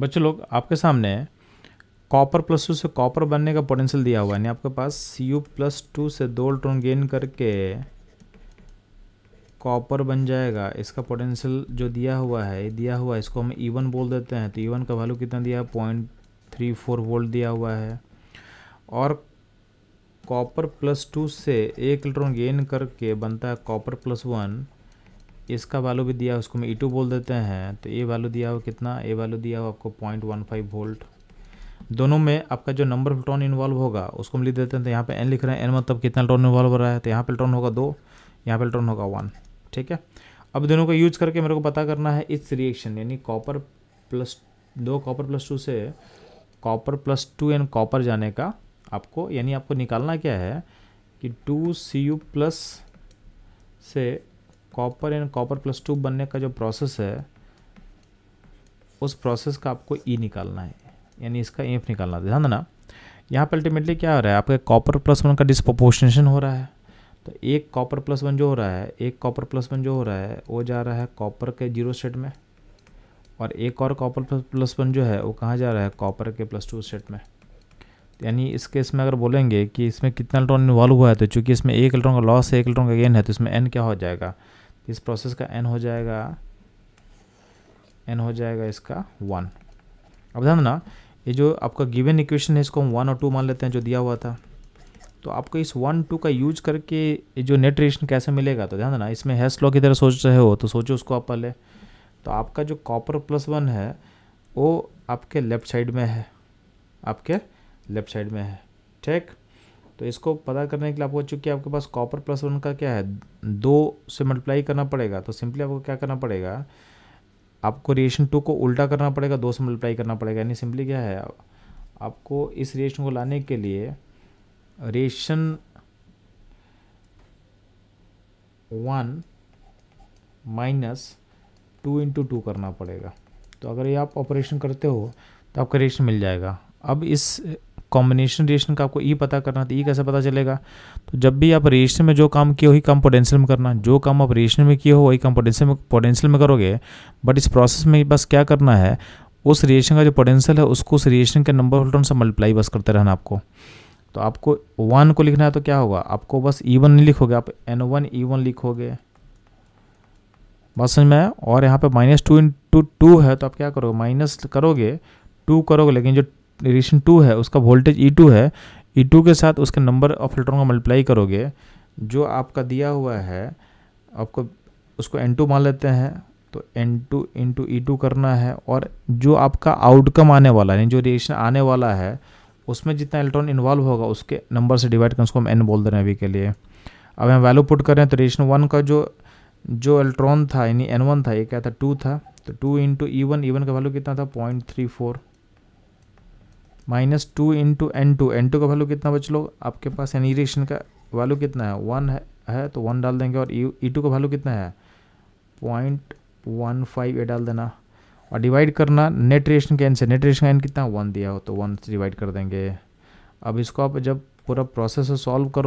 बच्चों लोग आपके सामने कॉपर प्लस टू से कॉपर बनने का पोटेंशियल दिया हुआ है यानी आपके पास सी यू प्लस टू से दो इलेक्ट्रॉन गेन करके कॉपर बन जाएगा इसका पोटेंशियल जो दिया हुआ है दिया हुआ है इसको हम ई वन बोल देते हैं तो ई वन का वैल्यू कितना दिया है पॉइंट थ्री फोर वोल्ट दिया हुआ है और कॉपर प्लस टू से एक इलेक्ट्रॉन गेन करके बनता है कॉपर प्लस वन इसका वैल्यू भी दिया उसको हम ई e बोल देते हैं तो ए वैल्यू दिया हुआ कितना ए वैल्यू दिया हुआ आपको पॉइंट वन फाइव वोल्ट दोनों में आपका जो नंबर इलेक्ट्रॉन इन्वॉल्व होगा उसको हम लिख देते हैं तो यहाँ पे एन लिख रहे हैं एन मतलब कितना इलेक्ट्रॉन इन्वॉल्व हो रहा है तो यहाँ पे इलेक्ट्रॉन होगा दो यहाँ पे इलेक्ट्रॉन होगा वन ठीक है अब दोनों का यूज करके मेरे को पता करना है इस रिएक्शन यानी कॉपर प्लस दो कॉपर प्लस टू से copper plus two and copper जाने का आपको यानी आपको निकालना क्या है कि टू सी यू प्लस से copper and copper plus two बनने का जो प्रोसेस है उस प्रोसेस का आपको ई e निकालना है यानी इसका एफ निकालना है ध्यान देना यहाँ पर अल्टीमेटली क्या हो रहा है आपके कॉपर प्लस वन का डिस्प्रोपोर्शनेशन हो रहा है तो एक कॉपर प्लस वन जो हो रहा है एक कॉपर प्लस वन जो हो रहा है वो जा रहा है कॉपर के जीरो सेट में और एक और कॉपर प्लस वन जो है वो कहाँ जा रहा है कॉपर के प्लस टू सेट में तो यानी इस केस में अगर बोलेंगे कि इसमें कितना इलेक्ट्रॉन इन्वॉल्व हुआ है तो चूँकि इसमें एक इलेक्ट्रॉन का लॉस है एक इलेक्ट्रॉन का गेन है तो इसमें एन क्या हो जाएगा इस प्रोसेस का एन हो जाएगा एन हो जाएगा इसका वन अब ध्यान ना ये जो आपका गिवन इक्वेशन है इसको हम वन और टू मान लेते हैं जो दिया हुआ था तो आपको इस वन टू का यूज करके ये जो नेट रिएक्शन कैसे मिलेगा तो ध्यान देना इसमें हैस लॉ की तरह सोच रहे हो तो सोचो उसको आप पहले तो आपका जो कॉपर प्लस वन है वो आपके लेफ्ट साइड में है आपके लेफ्ट साइड में है ठीक तो इसको पता करने के लिए आपको चूंकि आपके पास कॉपर प्लस वन का क्या है दो से मल्टीप्लाई करना पड़ेगा तो सिंपली आपको क्या करना पड़ेगा आपको रिएशन टू को उल्टा करना पड़ेगा दो से मल्टीप्लाई करना पड़ेगा यानी सिंपली क्या है आपको इस रिएशन को लाने के लिए reaction one minus two into two करना पड़ेगा तो अगर ये आप ऑपरेशन करते हो तो आपका रिएक्शन मिल जाएगा अब इस कॉम्बिनेशन रिएक्शन का आपको ई e पता करना तो ई e कैसे पता चलेगा तो जब भी आप रिएक्शन में जो काम किए वही काम पोटेंशियल में करना जो काम आप रिएक्शन में किए हो वही काम पोटेंशियल में पोटेंशियल में करोगे बट इस प्रोसेस में बस क्या करना है उस रिएक्शन का जो पोटेंशियल है उसको उस रिएक्शन के नंबर होल्डर से मल्टीप्लाई बस करते रहना आपको तो आपको वन को लिखना है तो क्या होगा आपको बस ई e वन नहीं लिखोगे आप एन वन ई वन लिखोगे बस समझ में आया और यहाँ पे माइनस टू टू टू है तो आप क्या करोगे माइनस करोगे टू करोगे लेकिन जो रेडिएशन टू है उसका वोल्टेज ई टू है ई e टू के साथ उसके नंबर ऑफ इलेक्ट्रॉन का मल्टीप्लाई करोगे जो आपका दिया हुआ है आपको उसको एन टू मान लेते हैं तो N two into E two करना है और जो आपका आउटकम आने वाला है जो रिएक्शन आने वाला है उसमें जितना इलेक्ट्रॉन इन्वॉल्व होगा उसके नंबर से डिवाइड करें उसको हम एन बोल दे रहे हैं अभी के लिए अब हम वैल्यू पुट करें तो रिएक्शन वन का जो जो इलेक्ट्रॉन था यानी एन वन था ये क्या था टू था तो two into E one E one का वैल्यू कितना था point three four minus two into N two N two का वैल्यू कितना बच लो आपके पास एनी रिएक्शन का वैल्यू कितना है वन है, है तो वन डाल देंगे और ई e, टू e का वैल्यू कितना है पॉइंट वन फाइव ये डाल देना और डिवाइड करना नेट रिएक्शन के एन से नेट रिएक्शन का एन कितना वन दिया हो तो वन से डिवाइड कर देंगे अब इसको आप जब पूरा प्रोसेस सॉल्व करो